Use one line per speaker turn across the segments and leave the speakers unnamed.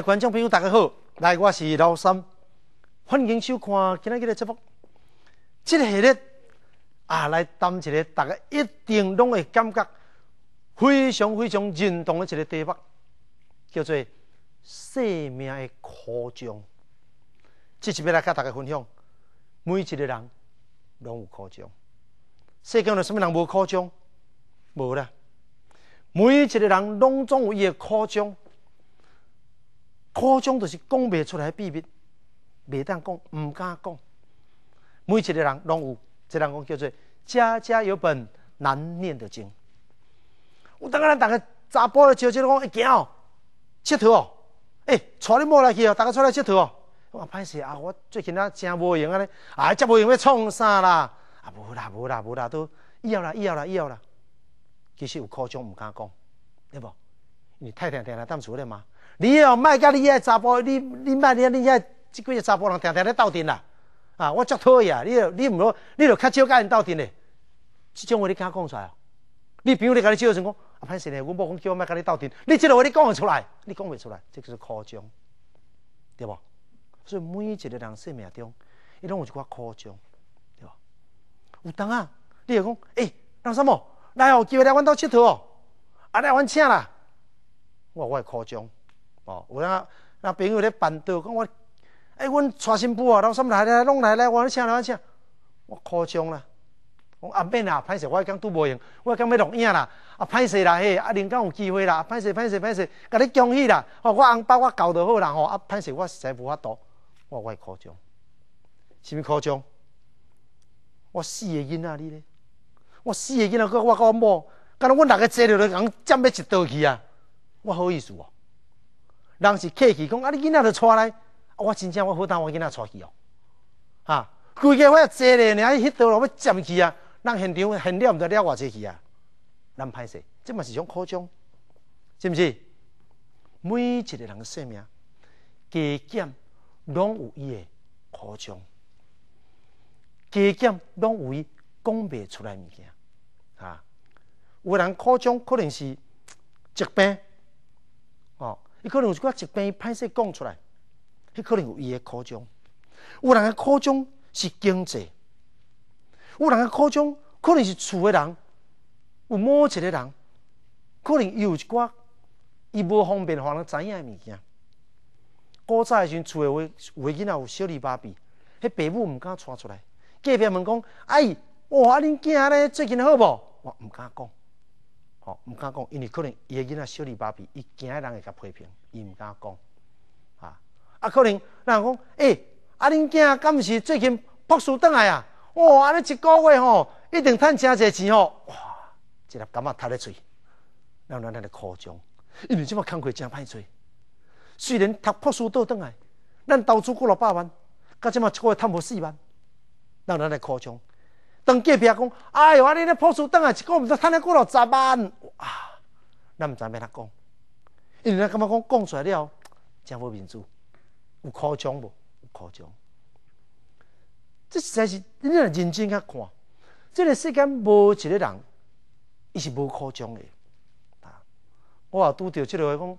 观众朋友，大家好，来我是老三，欢迎收看今天的节目。这个系列啊，来谈一个大家一定拢会感觉非常非常认同的一个题目，叫做“生命的苦衷”。这是要来跟大家分享，每一个人拢有苦衷。世间有甚么人无苦衷？无啦，每一个人拢总有伊的苦衷。夸中就是讲不出来秘密，未当讲，毋敢讲。每一个人拢有，这人讲叫做“家家有本难念的经”。我等个逐大家查甫咧招招讲，会惊哦，佚佗哦，诶，带你某来去哦，大家出来佚佗哦。我歹势啊，我最近啊正无闲啊咧，啊，正无闲要创啥啦？啊，无啦，无啦，无啦，都以后啦，以后啦，以后啦。其实有夸中毋敢讲，对不？你太听听来当主咧嘛。你哦卖甲你爱查甫，你你卖你你遐即几个查甫人常常咧斗阵啦，啊！我脚讨厌，你你毋好，你著较少甲因斗阵咧。即种话你敢讲出来？你比如你甲你少成功，啊，潘先生，阮某讲叫我卖甲你斗阵，你即个话你讲会出来？你讲袂出来，这就是夸张，对无？所以每一个人生命中，伊拢有一寡夸张，对无？有当啊，你会讲，诶，那三某，来哦，叫来阮兜佚佗哦，啊，来阮请啦，我我会夸张。哦，有那那朋友咧办桌，讲我，哎，阮娶新妇啊，拢什么来拢弄来咧，我咧请，来请，我夸张啦！我阿妹呐，歹势，我讲拄无用，我讲要录影啦，啊，歹势啦，嘿，啊，恁讲有机会啦，歹势，歹势，歹势，甲你恭喜啦！哦，我红包我交到好啦，吼，啊，歹势，我实在无法度，我我夸张，是毋夸张？我四个囡仔你咧，我四个囡仔我我阮某，敢若阮六个坐着咧，人占了一道去啊！我好意思哦。人是客气，讲啊！你囡仔著娶来，我真正我好当我囡仔娶去哦。啊，规家伙坐咧，你啊，迄倒落要占去啊！人现场现了毋知了，偌济去啊，咱歹势，这嘛是一种考卷，是毋是？每一个人的生命，加检拢有伊的考卷，加检拢有伊讲袂出来物件啊。有人考卷可能是疾病。伊可能有一寡疾病，歹势讲出来，迄可能有伊的苦衷。有人的苦衷是经济，有人的苦衷可能是厝的人，有某一个人，可能伊有一寡伊无方便，互能知影物件。古早时阵，厝的话，围囡仔有小二巴比，迄爸母毋敢带出来。隔壁问讲，哎，哇，恁囝仔咧最近好无？我毋敢讲。哦，毋敢讲，因为可能伊会囡仔小二爸比，伊惊人会甲批评，伊毋敢讲啊。啊，可能人讲，哎，啊，恁囝敢毋是最近博士倒来啊？哇，安尼一个月吼，一定趁真侪钱哦！哇，一粒感冒塌咧嘴，有人家咧夸张，因为即马工课真歹做。虽然读博士倒倒来，咱投资过六百万，到即马个月趁无四万，让人家咧夸张。当隔壁讲，哎呦，安尼咧破书登啊，一个毋知趁咧过了十万，哇，咱毋知安怎讲，因为咱感觉讲讲出来了，江无面子，有夸张无？有夸张？这实在是若认真去看，这个世间无一个人，伊是无夸张嘅。啊，我也拄着即个讲，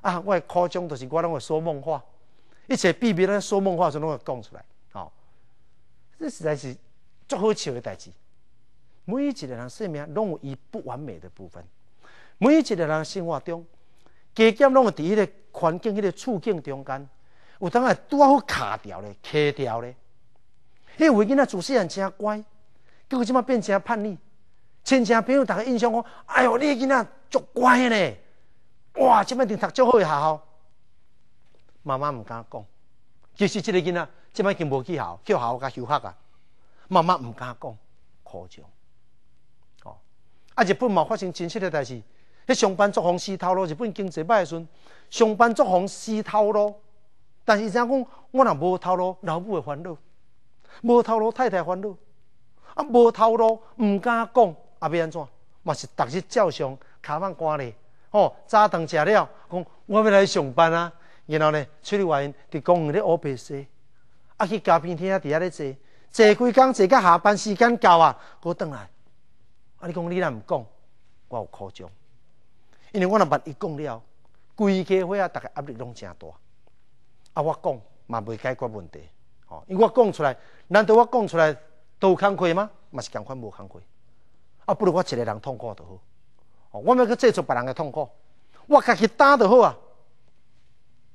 啊，我夸张就是我拢会说梦话，一切 B B 咧说梦话，就拢会讲出来，好，这实在是。足好笑的代志，每一个人生命拢有伊不完美的部分，每一个人生活中，加减拢有伫迄个环境、迄个处境中间，有当系拄好卡掉咧、卡掉咧。迄位囡仔做事真乖，结果即马变成叛逆，亲戚朋友逐个印象讲：“哎呦，你囡仔足乖咧，哇，即马读足好学校，妈妈毋敢讲，其实即个囡仔，即马已经无去校，去学校甲休学啊。妈妈毋敢讲，苦状。哦，啊日本嘛发生真实的代志，去上班作风丝透露日本经济歹的时，上班作风丝透露。但是听讲我呐无透老母的烦恼，无透露太太烦恼，啊无透露唔敢讲，啊变安怎？嘛是日日照常卡饭关咧，哦，早餐食了，讲我要来上班啊。然后出去外面伫公园咧屙屁屎，啊去街边听下底下的坐几工，坐到下班时间到啊，我倒来。啊，你讲你若毋讲？我有苦衷，因为我若万一讲了，规家伙仔逐个压力拢诚大。啊，我讲嘛未解决问题。哦，因为我讲出来，难道我讲出来都有空亏吗？嘛是共款无空亏。啊，不如我一个人痛苦都好。哦，我要去制造别人的痛苦，我家己担都好啊。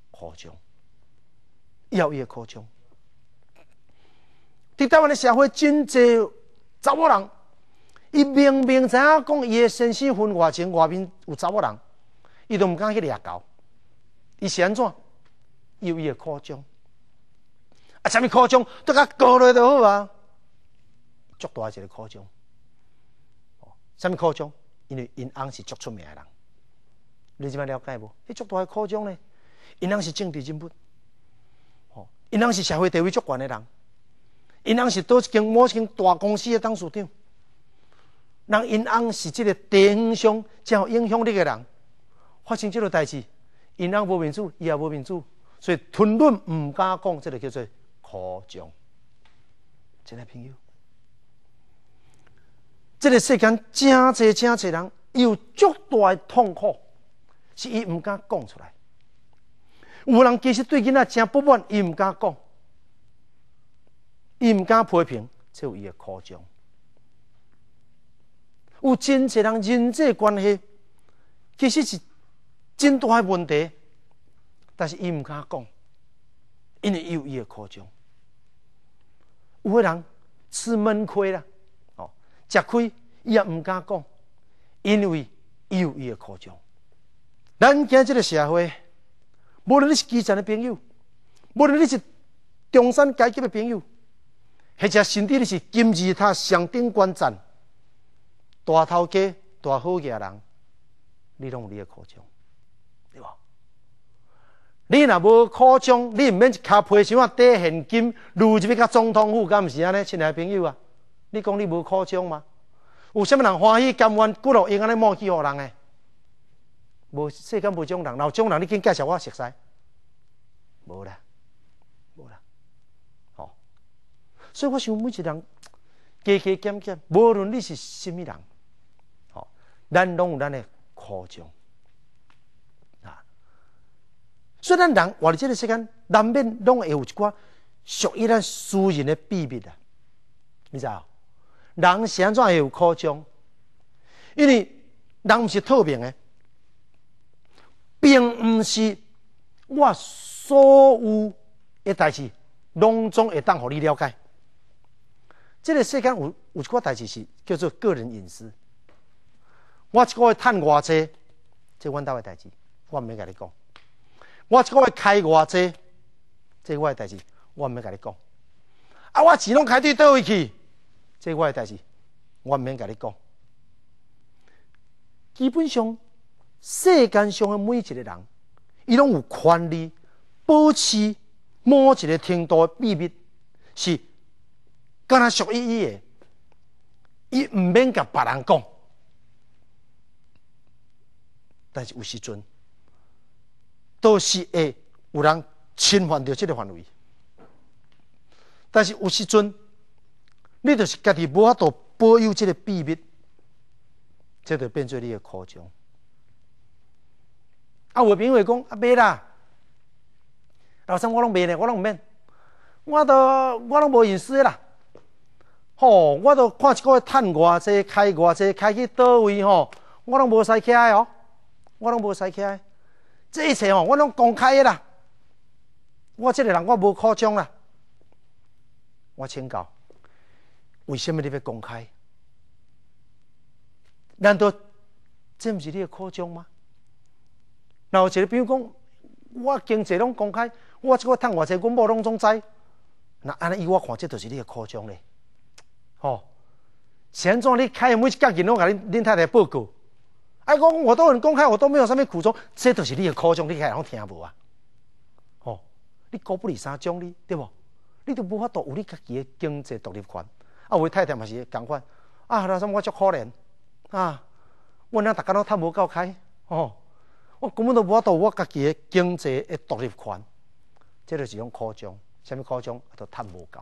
苦伊有伊的苦衷，伫台湾的社会真济查某人，伊明明知影讲伊的身世分外清，外面有查某人，伊都毋敢去聊交。伊是安怎？有伊的夸张。啊，什么夸张？都佮高丽就好啊。足大一个夸张。哦，什么夸张？因为因翁是足出名的人。你即摆了解无？迄足大夸张呢？因翁是政治进步。哦，因翁是社会地位足悬的人。因行是一间某一间大公司的董事长，人因行是即个影上然有影响力的人发生即个代志，因行无面子，伊也无面子，所以吞论毋敢讲，即个叫做夸张。亲爱朋友，即个世间真侪真侪人有足大痛苦，是伊毋敢讲出来。有人其实对囡仔真不满，伊毋敢讲。伊毋敢批评，即有伊个苦衷。有真侪人人际关系，其实是真大个问题，但是伊毋敢讲，因为伊有伊个苦衷。有个人吃闷亏啦，哦，食亏伊也毋敢讲，因为伊有伊个苦衷。咱今日个社会，无论你是基层的朋友，无论你是中山改革的朋友，或者甚至你是金字塔上顶观战，大头家、大好家人，你拢有你诶，苦衷，对无？你若无苦衷，你毋免去骹皮箱啊，底现金，如这边甲总统府，敢毋是安尼？亲爱朋友啊，你讲你无苦衷吗？有甚物人欢喜？甘愿骨落伊安尼望欺互人诶？无，世间无种人，有种人你紧介绍我熟悉，无啦。所以我想每一人加加减减，无论你是什么人，哦，咱拢有咱的苦衷啊。以咱人活伫即个世间难免拢会有一寡属于咱私人的秘密啊。你知啊？人是安怎会有苦衷？因为人毋是透明的，并毋是我所有诶代志，拢总会当互你了解。这个世间有有一个代志是叫做个人隐私。我一个探偌车，这冤倒的代志，我毋免甲你讲。我一个开外车，这我代志，我毋免甲你讲。啊，我钱拢开到倒位去，这我代志，我毋免甲你讲。基本上，世间上的每一个人，伊拢有权利保持某一个程度的秘密，是。敢若属于伊义，伊毋免甲别人讲，但是有时阵，都是会有人侵犯到即个范围。但是有时阵，你就是家己无法度保有即个秘密，这就变做你的苦衷。啊，我平会讲啊，袂啦，留神我拢袂咧，我拢毋免，我都我拢无隐私啦。吼！我都看即个趁偌济，开偌济，开去倒位吼，我拢无使起来哦，我拢无使起来。这一切吼，我拢公开的啦。我即个人我无夸张啦。我请教，为什么你要公开？难道这毋是你的夸张吗？那有一个比如讲，我经济拢公开，我即个趁偌济，阮某拢总知。那尼，依我看，这就是你的夸张嘞。哦，安怎你开每一家银行，你恁太太报告，哎，我我都很公开，我都没有什么苦衷，这都是你的苦衷，你还拢听无啊？哦，你高不离三种哩，对无？你都无法度有你家己的经济独立权。啊，我太太嘛是讲法，啊，他说我足可怜，啊，我那逐家拢趁无够开，哦，我根本都无法度有我家己的经济的独立权，这都是一种苦衷，什么苦衷都趁无够。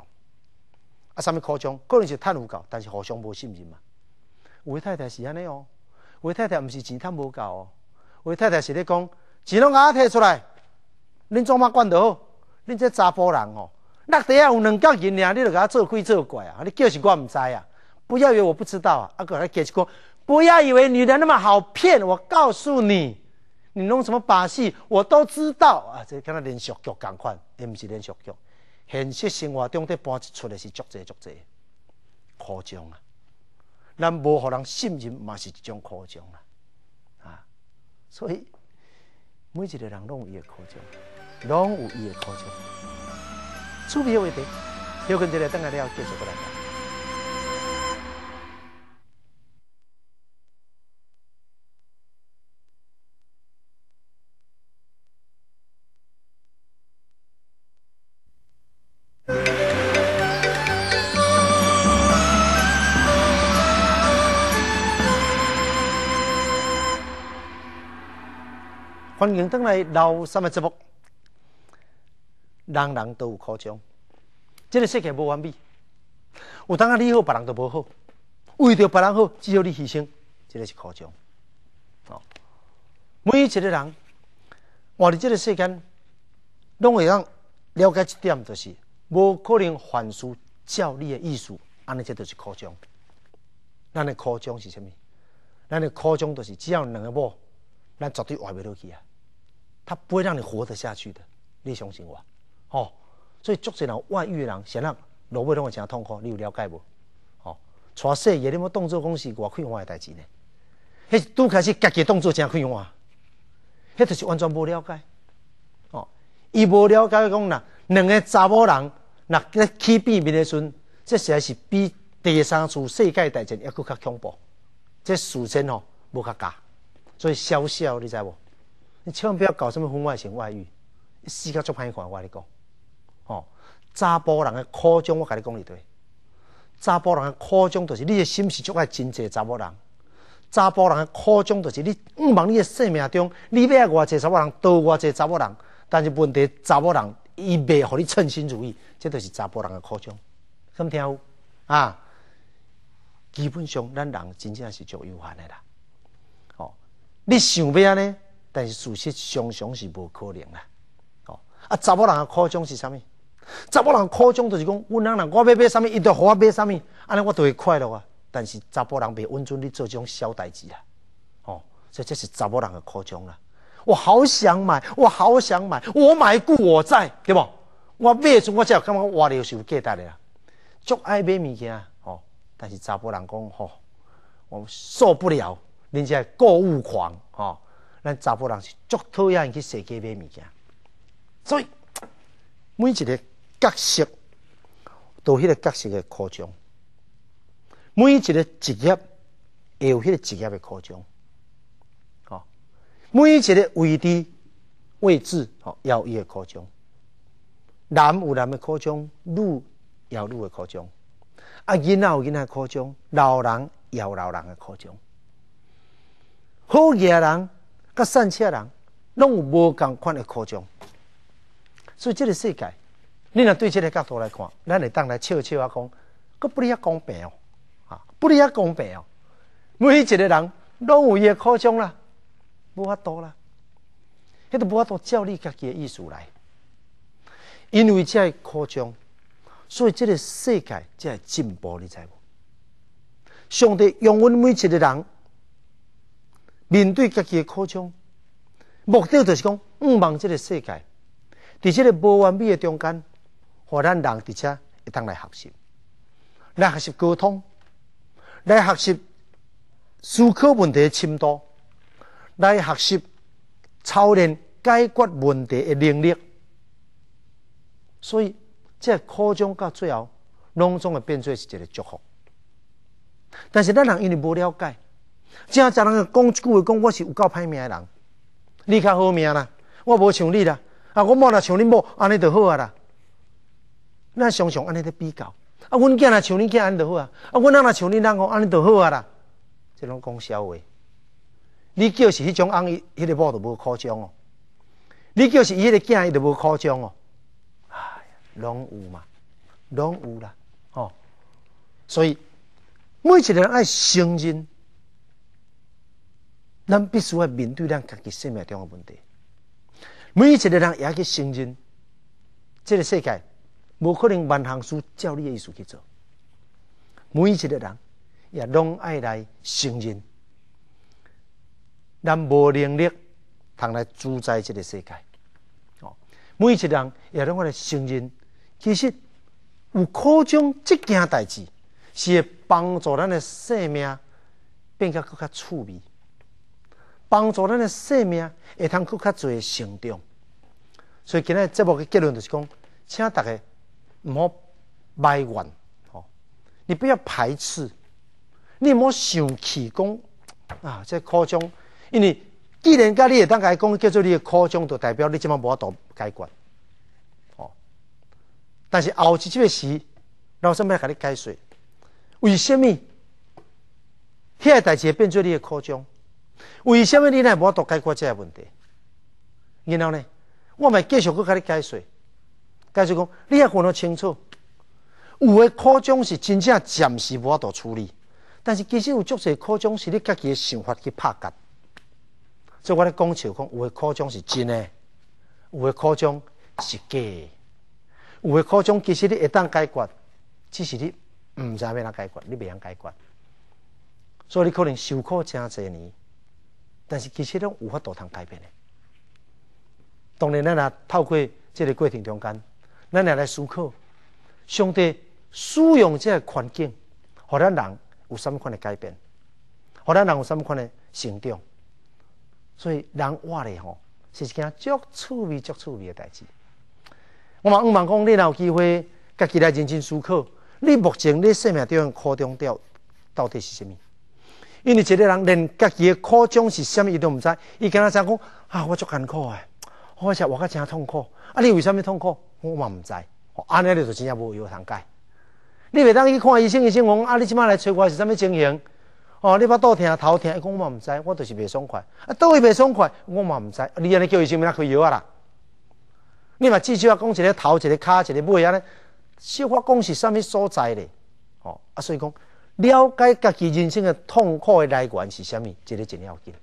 啊！什物夸张？可能是贪污够，但是互相无信任嘛。的太太是安尼哦，的太太毋是钱趁无够哦，的太太是咧讲钱拢甲我摕出来，恁做乜管得好？恁这查甫人哦，那底下有两角银尔，你著甲我做鬼做怪啊！你叫是我毋知啊？不要以为我不知道啊！啊，哥来解释讲，不要以为女人那么好骗，我告诉你，你弄什么把戏，我都知道啊！这跟他连续剧共款，也毋是连续剧。现实生活中，得搬一出的是足侪足侪，夸张啊！咱无互人信任嘛是一种夸张啊！啊！所以每一个人拢有伊的夸张，拢有伊的夸张。出片完题，休困节目等下再继续过来讲。欢迎当来老三么节目，人人都有苦衷，这个世界无完美，有当啊，你好，别人就无好；为着别人好，只有你牺牲，这个是苦衷。哦，每一个人，我伫这个世间，拢会让了解一点，就是无可能凡事照你的意思，安尼这就是苦衷。咱的苦衷是什物？咱的苦衷就是只要两个某，咱绝对活不落去啊！他不会让你活得下去的，你相信我，哦。所以，足侪人、外遇人，想让罗伯拢会情痛苦，你有了解无？哦，揣事业，你要动作讲是我开换个代志呢。迄拄开始，家己动作真开换，迄就是完全无了解。哦，伊无了解讲啦，两个查某人，那去避面的时阵，这实在是比第三次世界大战要搁较恐怖。这事先哦，无较假，所以小小你知无？你千万不要搞什么婚外情、外遇，死世界足歹看，我你讲。哦，查甫人的苦衷，我甲你讲一堆。查甫人的苦衷，就是你的心是足爱真济查甫人。查甫人的苦衷，就是你五万你嘅生命中，你要外济查甫人多外济查甫人，但是问题查甫人伊未互你称心如意，这就是查甫人的苦衷。咁听，啊，基本上咱人真正是足忧患的啦。哦，你想要安尼？但是事实常常是无可能啦，哦，啊，查某人的苦衷是啥物？查某人苦衷就是讲，阮翁人我要买啥物，伊就我买啥物，安尼我就会快乐啊。但是查甫人袂温存，你做种小代志啦，哦，所以这是查某人的苦衷啦。我好想买，我好想买，我买故我在，对无？我买，时我才有感觉我又是有价值的啦，足爱买物件，哦。但是查甫人讲，吼，我受不了，人家购物狂，哦。咱查甫人是足讨厌去设计买物件，所以每一个角色都有迄个角色嘅课张，每一个职业也有迄个职业嘅课张，吼，每一个位置位置好有伊嘅课张，男有男嘅课张，女有女嘅课张，啊，囡仔有囡仔嘅课程，老人有老人嘅课张，好嘢人。甲三车人，拢有无共款的苦衷。所以即个世界，你若对即个角度来看，咱会当来笑笑啊，讲，佫不离要公平哦，啊，不离要公平哦，每一个人拢有伊的苦衷啦，无法度啦，迄个无法度照你家己的意思来，因为在扩张，所以这个世界会进步你知无，上帝用阮每一个人。面对家己诶考衷，目的就是讲，毋望即个世界，在即个无完美诶中间，互咱人伫遮会通来学习，来学习沟通，来学习思考问题诶深度，来学习超然解决问题诶能力。所以，即个考衷到最后，拢总会变做是一个祝福。但是，咱人因为无了解。正常人讲一句话，讲我是有够歹命的人，你较好命啦，我无像你啦，啊，我某若像恁某，安尼就好啊啦。咱常常安尼在比较，啊，阮囝若像恁囝安尼就好啊，啊，阮某若像恁某安尼就好啊啦。即拢讲笑话，你叫是迄种翁，伊，迄个某著无夸张哦。你叫是伊迄个囝伊著无夸张哦。哎，拢有嘛，拢有啦，哦。所以，每一个人爱承认。咱必须要面对咱家己生命中诶问题。每一个人也去承认，这个世界无可能万行书照你诶意思去做。每一个人也拢爱来承认，咱无能力通来主宰这个世界。哦，每一人也拢爱来承认。其实，有苦衷这件代志，是会帮助咱诶生命变加更加趣味。帮助咱的生命会通更较侪成长，所以今日节目嘅结论就是讲，请大家唔好埋怨，吼，你不要排斥，你好想起讲啊，即科中，因为既然甲你当甲你讲叫做你嘅科中，就代表你即么无法度解决，吼。但是后一集学时，老师要甲你解释，为什么？个代志会变做你嘅科中？为什么你呢无法度解决这个问题？然后呢，我们继续去甲你解说。解说讲，你要分得清楚，有的课章是真正暂时无法度处理，但是其实有足侪课章是你家己的想法去拍夹。所以我咧讲，笑讲有的课章是真诶，有的课章是假，有的课章其实你一旦解决，只是你唔知要怎解决，你未晓解决，所以你可能受苦真侪年。但是其实都无法度通改变的。当然，咱也透过即个过程中间，咱也来思考，上帝使用即个环境，互咱人有啥物款的改变，互咱人有啥物款的成长。所以人活嘞吼，是一件足趣味、足趣味的代志。我嘛，毋茫讲，你若有机会，家己来认真思考，你目前你生命中的苦中调到底是什物？因为一个人连家己的苦衷是咩，伊都毋知。伊今日想讲，啊，我足艰苦啊，我活我真痛苦。啊，你为什乜痛苦？我嘛毋知。安尼你就真正无药通解。你每当去看医生，医生讲，啊，你今晚来找我是什乜情形？哦，你把倒听头讲我毋知，我就是未爽快。啊，位未爽快，我嘛毋知。你安你叫生做咩？开药啦。你嘛至少啊，讲，一个头，一个骹、一个尾，呢？消化功讲是什乜所在咧？哦，啊，所以讲。了解家己人生的痛苦的来源是啥物，这个真要紧。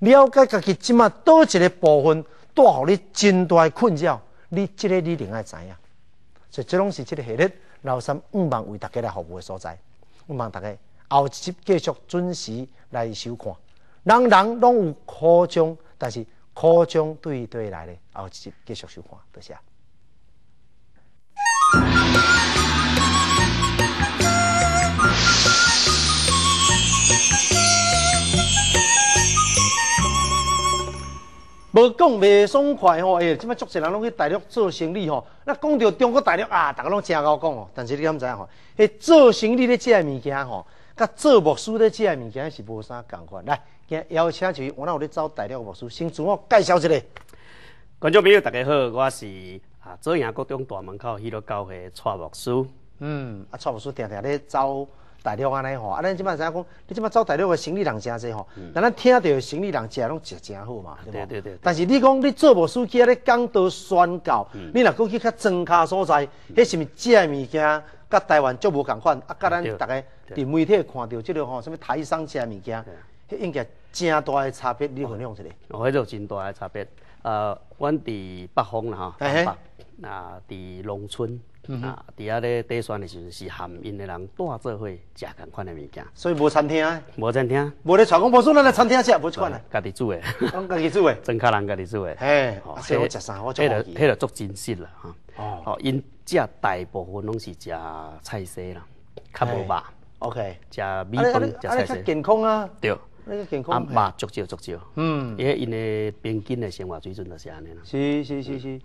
了解家己即啊，倒一个部分，带互你真大困扰，你即个你应该知影。所以，这拢是即个系列，老三万忙为大家来服务的所在。毋忙大家后一集继续准时来收看。人人拢有苦衷，但是苦衷对对来咧，后一集继续收看，多谢。无讲袂爽快吼，哎，即摆足济人拢去大陆做生意吼。那讲到中国大陆啊，逐个拢正敖讲哦。但是你敢毋知影吼？迄做生意咧的遮物件吼，甲做牧师咧的遮物件是无啥共款。来，今邀请就是我那有咧走大陆牧师，先自我介绍一下。
观众朋友，大家好，我是啊，中阳国中大门口迄个教的蔡牧师。
嗯，啊，蔡
牧师定定咧走。大陆安尼吼，啊，咱即摆知影讲，
你即摆走大陆嘅生意人诚济吼，但咱听到生意人家拢食真好嘛，对不对？但是你讲你做无司机，你讲到宣教，你若去较庄家所在，迄是是食嘅物件，甲台湾足无同款，啊，甲咱大家伫媒体看到即个吼，什么台商食物件，迄应该真大诶差别，你分享一下。
哦，迄就真大诶差别。呃，我伫北方啦，哈，东北啊，伫农村。嗯、啊！伫遐咧底山的时阵是含因的人带做伙食同款的物件，所以无餐厅，无餐厅，无咧揣讲无事，咱咧餐厅食无这款啊。家己煮的，讲家己煮的，真 靠人家己煮的。哎，这我食啥？我做伙去。迄个足真实啦，哈。哦，因食大部分拢是食菜色啦，较无吧？OK，食米粉、食菜色，健康啊，对，阿嘛，足少足少。嗯，因为因的边境的生活水准就是安尼啦。是是是是，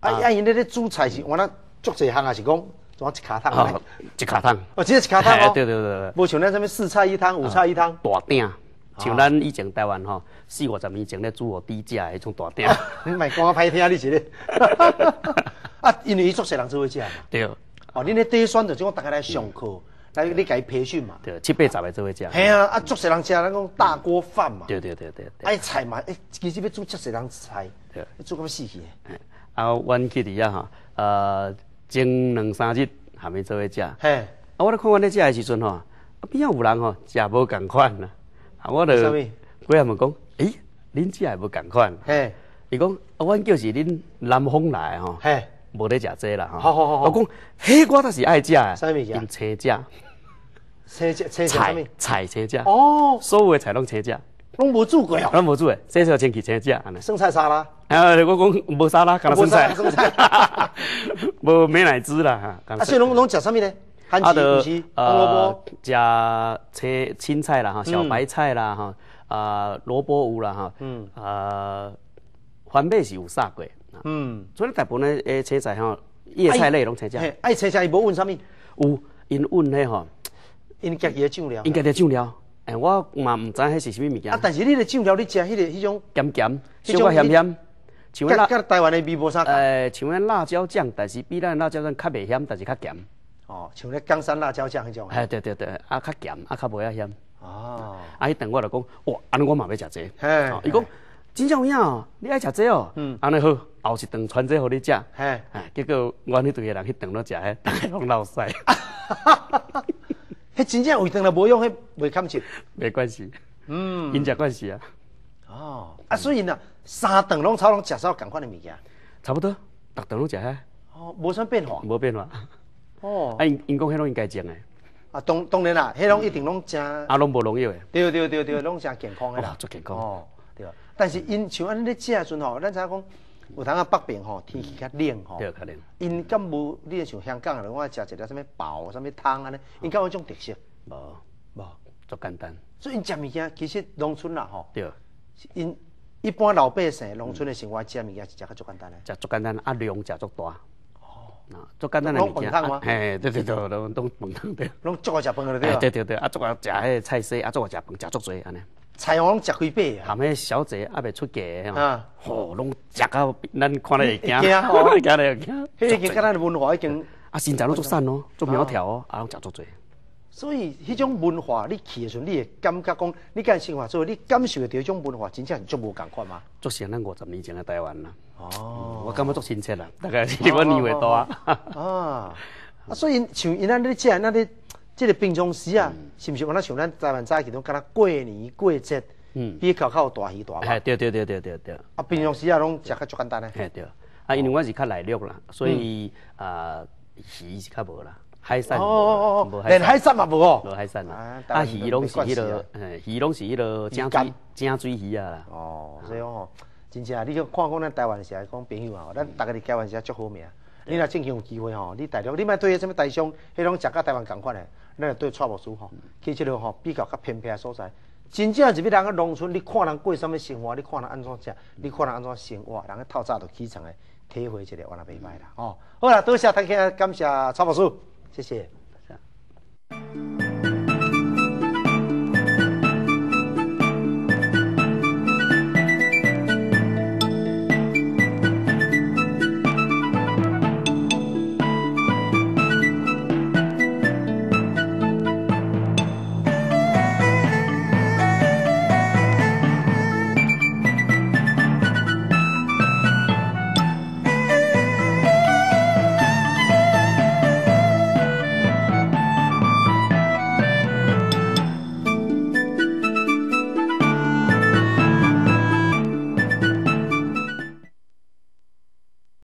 啊啊因咧咧煮菜是，我那。足济行也是讲，只一卡汤，一卡汤，哦，只一卡汤哦。对对对对。无
像咱什么四菜一汤、五菜一
汤，大鼎，像咱以前台湾吼，四五十年前咧做哦低价迄种大鼎。
你咪讲啊歹听，你是咧？啊，因为伊宿舍人做伙食嘛。对。哦，你咧底选着就我大家来上
课，来你家培训嘛。对，七八十来做伙食。系
啊，啊宿舍人食咱讲大锅饭嘛。对对对对。哎，菜嘛，哎，其实要煮七十人样菜，
要煮到要死去。啊，阮去伫啊，哈，呃。前两三日还没做一嘿，啊！我咧看我咧食的时阵吼，啊边上有人吼食无共款啦，啊我咧，过阿姆讲，诶，恁食也无共款，嘿，伊讲，啊阮叫是恁南方来吼，嘿，无咧食这啦，好，好，好，我讲，嘿我倒是爱食啊，有青椒，青椒，菜菜青椒，哦，所有菜拢青椒。
弄不住个哟，
弄不住个，最少千几千只。生菜沙拉，啊！我讲无沙拉，干讲生菜，生菜，哈哈哈哈无美奶滋啦哈。所以拢
拢食啥物呢？番茄、胡西、红萝卜，
食青青菜啦哈，小白菜啦哈，啊萝卜有啦哈，嗯，啊番麦是有杀过，嗯，所以大部分诶青菜哈，叶菜类拢参加。哎，青菜伊无问啥物？有，因问迄吼，
因家己诶酱料。因家
己诶酱料。哎，我嘛毋知迄是啥物物件。啊，但是你咧酱料你食迄个迄种咸咸、少寡咸咸，像辣。咱台湾的味无啥。呃，像咱辣椒酱，但是比咱辣椒酱较袂咸，但是较咸。
哦，像咧江山辣椒酱迄种。
哎，对对对，啊，较咸，啊，较袂啊咸。哦。啊，迄顿我就讲，哇，安尼我嘛要食这。嘿。伊讲，真正有影哦，你爱食这哦。嗯。安尼好，后一顿川这互你食。嘿。哎，结果我迄对个人去顿了食，当下拢老衰。迄真正胃痛了无用，迄袂看受。没关系，
嗯，饮食
关系啊。哦，
啊，所以呢，三顿拢炒拢食到同款的物件。
差不多，逐顿拢食嘿。
哦，无啥变化。无变化。哦，啊，
因因讲迄拢应该正的。
啊，当当然啦，迄拢一定拢正。啊，
拢不容易的。对对对对，拢
正健康的啦。哦，做健康。哦，对。但是因像安尼的时准吼，咱才讲。有通啊，北边吼天气较冷吼，对，较冷。因敢无，你若像香港人，我食一个什物包、什物汤安尼，因敢有种特色？无，无，足简单。所以因食物件，其实农村啦吼，对，因一般老百姓农村的生活
食物件是食较足简单嘞，食足简单，啊量食足大。啊，做简单的物件，哎、啊，对对对，拢拢饭汤对，拢粥啊，食饭个对。对对对，啊，做个食迄个菜色，啊，做个食饭，食足侪安尼。彩虹食飞白，含迄小姐也袂出嫁，吼，拢食到咱看了会惊，惊吓咧 惊。迄已经，咱的文化已经，啊身材都足瘦咯，足苗条哦，啊拢食足最。所以迄种文化，你去的时候，你会感觉讲，你敢生活所以你感受着迄种文化，真正很足无共款嘛。足像咱五十年前的台湾啦，哦，我感觉足亲切啦，大概是比我年岁大。啊，啊，
所以像因那里见那里。即个平常时啊，是不是我那像咱台湾仔其中敢那
过年过节，比较有大鱼大虾。对对对对对对。啊，平常时啊，拢食较足简单诶。哎，对。啊，因为我是较内陆啦，所以啊，鱼是较无啦，海产哦哦哦哦。连海产也无哦。无海产啦。啊，鱼拢是迄落，鱼拢是迄落江正水鱼啊。哦。所以哦，真正啊，你就看
讲咱台湾社讲朋友啊，咱大家伫台湾社足好命。你若真有有机会吼，你大陆你莫对个什么台商，迄种食甲台湾同款诶，咱对蔡伯师吼，去一个吼比较较偏僻的所在，真正是比人个农村，你看人过什么生活，你看人安怎食，你看人安怎生活，人家透早就起床诶，体会一下，我那袂歹啦，哦，好啦，多谢大家，感谢蔡伯师，谢谢。